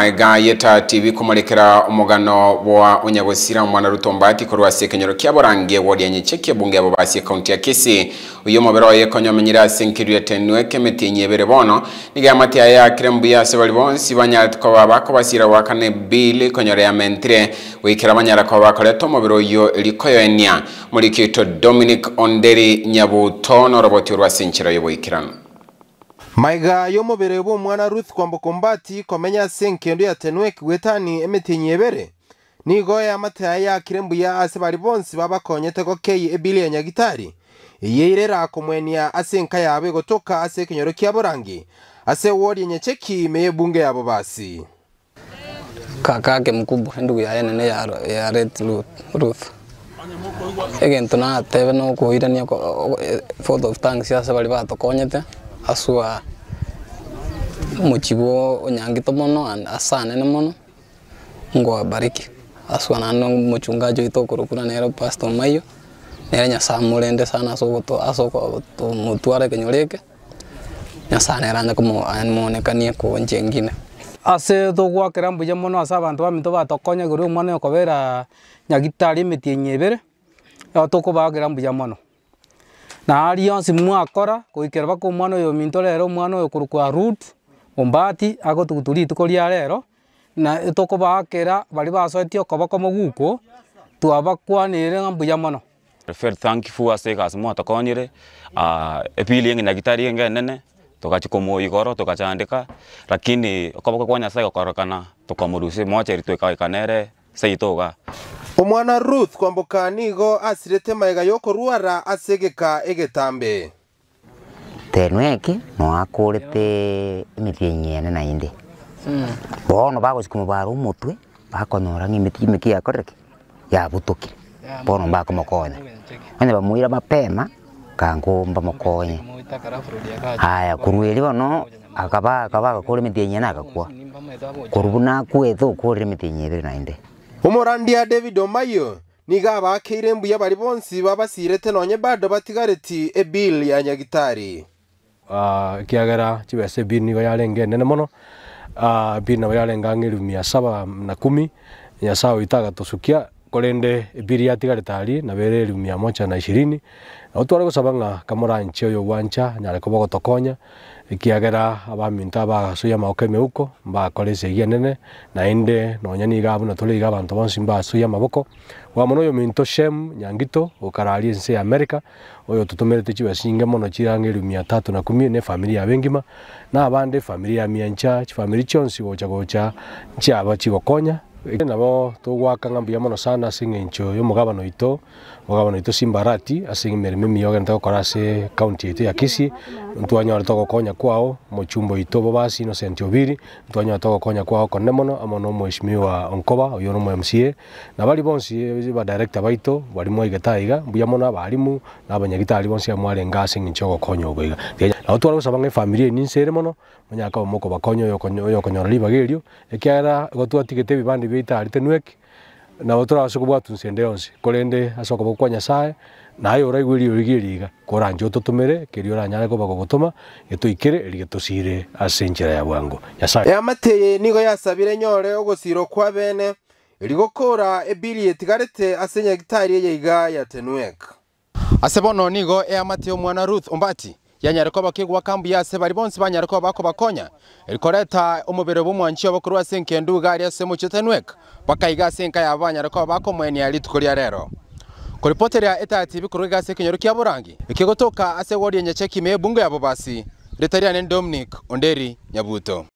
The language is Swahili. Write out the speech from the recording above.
maega yetati bikomorekera umugano wa unyabosira mwana rutombati korwasi kenyoro kyaborange wodi yanyiche kyebunge abo basi county ya kisi uyo mobero menyira konyamenyira ya tenwe kemeti nyebere bono niga matia aya krembu ya sebali bonsi banyat ko baba ko basira wakane bile konyore ya mentre wikira banyara ko bakore to mobero yo likoyo enya muri kito Dominic Onderi nyabutono roboti rwasinchira yo wikirano maiga y'omubere mwana ruth kwambo kombati komenya ase enkendo yatenwa ekigwetani emetenyi ebere nigo yamataaya yakire mbuya ase bari bonsi babakonyete gokei ebili ya nyagitari eye irera komwenia ase enka yabo egotoka ase ekenyoro kia borangi ase wodi enyecheki meye bunge yabo basi kakake mkubwa endugu yaye nene ya red ruth egento natebe nokoirania e, fourth of tanks ase bari batokonyete asua muchigo onyangito mono asanene muno ngo abariki asua nano muchungaji witu kurukura nero pastor maiyo nere nyasaye morende sana asogoto asoko mutware kenyurike nyasaye neranja kumonekanie kunji engine ase togwakera mbuya mono ase abanto bamito batokonyagirwe omwana okobera nyagitari emiti enyebere tokobagera mbuya mono naari yonse mwakora goikerera kwa omwana oyo minto rero omwana oyo korokwa root ombati ago rituko ria rero na tokobakera bari basoetie okobaka moguko twabakwanire ng'a mbuya mono very thankful ase egasi mwatokonyire a epili enge nyagitari enge enene togachika moyo igoro togachandeka lakini okobaka kwa nyasaye gokorokana tokamorusia mocheri sai toga omwana ruth kwambuka nigo asirete maega yokorwara asegeka egetambe teno eki noakårete emiti enyene nainde bono bagosukuma bara omutwe bakonyora ng'a emiti gimeki yakorereki yabutokire bono bakomokonya onye bamwire amapema kangu bamokonye haya kurweri bono akaba akaba agakora emiti enyene agakwa korubu nakwetha okorire emiti enye ebere nainde ya david omayo niga abakeire mbuya bari bonsi babasirete nonye bado batigareti ebil ya nyagitari uh, kiagera chibese bin nigo yarenge nene mono uh, ah, bin nabo yarenga ng'elu mia saba na kumi nyasawe itagatusukia korende ebiri yatigarete aria nabere elimu mia moja na ishirini na otware gusaba ng'a kamoranche oyo gwancha nyare kobogotokonya ikiagera abaminto abagacuya amaboko emeuko mbakora segia nene naende nonya abuna buna tolaiga abanto bonsi maboko amaboko wamona oyo minto shem nyangito okararia ense ya amerika oyo tutumerete chibasinge mono chiranga mia tatu na kumi ne famiri ya engima na abande famiri ya miancha chifamiri chionsi gocha gocha chiaba chigokonya nabo togwakanga mbuya mono sana ase eng'encho ya omogabano oito omogabano oito simbarati ase emeremo emiya ogenda gokora ase county yaito ya kisi ntwanyora togokonya kwao omochumba oito bo base innocent obiri ntwanyora togokonya kwao konene mono amo na omoeshimiwa onkoba oyo na omo nabari bonsi badirector baito barimo aigata iga mbuya mono abarimu nabanyagitari bonsi amwarenga ase eng'encho ogokonya ogo iga nabo tware gosaba ng'a efamiri eni nsere mono monyaka omokobakonya oyo okonyora ribaga erio ekiagera igo twatigete ebibande igo itari na otora asoko kubwatu nsende onse korende asoka bokwa nyasaye naye uraigwiri oigi riga koranje ututumire kiri uranyare kuba gugutuma gituikire erige tusire ase njira ya bwango nyasaye mateye nigo yasabire nyore ogosiro kwa bene ebiliet ebili etigarete ase nyagitari ya tenuek ase bono nigo eamateye omwana ruth ombati yanyareko bakigwa kambu yase bari bonse banyareko bako bakonya leta umubere bumwanchi obukuru wa senkendu gari ase muchitenwek bakaiga senka ya banyareko bako mweni ali tukulia rero ya eta tv kuruga se kinyoru kya burangi ikigotoka ase wodi yenye cheki me bunge yabo basi ritaria ne Dominic Onderi Nyabuto